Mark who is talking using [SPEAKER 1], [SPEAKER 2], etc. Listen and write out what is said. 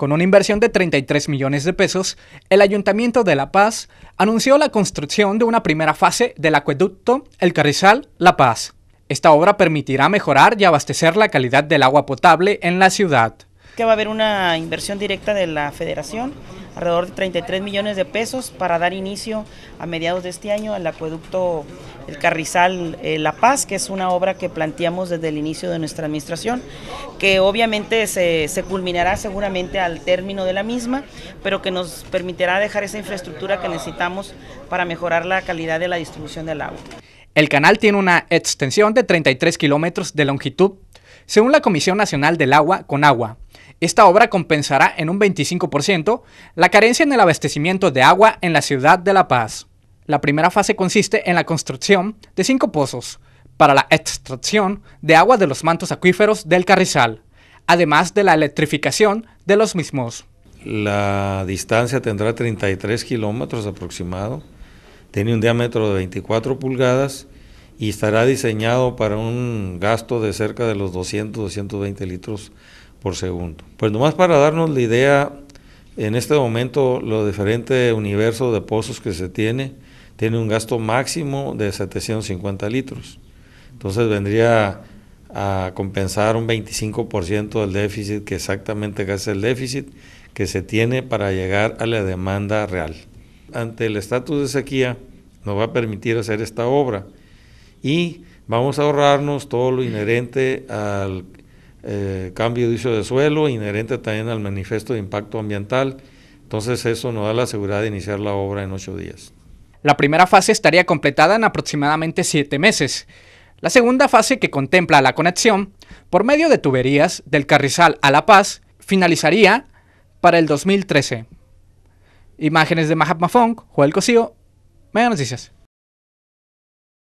[SPEAKER 1] Con una inversión de 33 millones de pesos, el Ayuntamiento de La Paz anunció la construcción de una primera fase del acueducto El Carrizal La Paz. Esta obra permitirá mejorar y abastecer la calidad del agua potable en la ciudad
[SPEAKER 2] que va a haber una inversión directa de la federación, alrededor de 33 millones de pesos para dar inicio a mediados de este año al acueducto El Carrizal eh, La Paz, que es una obra que planteamos desde el inicio de nuestra administración, que obviamente se culminará seguramente al término de la misma, pero que nos permitirá dejar esa infraestructura que necesitamos para mejorar la calidad de la distribución del agua.
[SPEAKER 1] El canal tiene una extensión de 33 kilómetros de longitud, según la Comisión Nacional del Agua con Agua. Esta obra compensará en un 25% la carencia en el abastecimiento de agua en la ciudad de La Paz. La primera fase consiste en la construcción de cinco pozos para la extracción de agua de los mantos acuíferos del Carrizal, además de la electrificación
[SPEAKER 3] de los mismos. La distancia tendrá 33 kilómetros aproximado. Tiene un diámetro de 24 pulgadas y estará diseñado para un gasto de cerca de los 200-220 litros por segundo. Pues nomás para darnos la idea, en este momento los diferentes universo de pozos que se tiene, tiene un gasto máximo de 750 litros. Entonces vendría a compensar un 25% del déficit, que exactamente es el déficit que se tiene para llegar a la demanda real ante el estatus de sequía nos va a permitir hacer esta obra y vamos a ahorrarnos todo lo inherente al eh, cambio de uso de suelo, inherente también al manifiesto de impacto ambiental. Entonces eso nos da la seguridad de iniciar la obra en ocho días.
[SPEAKER 1] La primera fase estaría completada en aproximadamente siete meses. La segunda fase que contempla la conexión por medio de tuberías del Carrizal a La Paz finalizaría para el 2013. Imágenes de Mahatma Funk, Joel Cosío, Mega Noticias.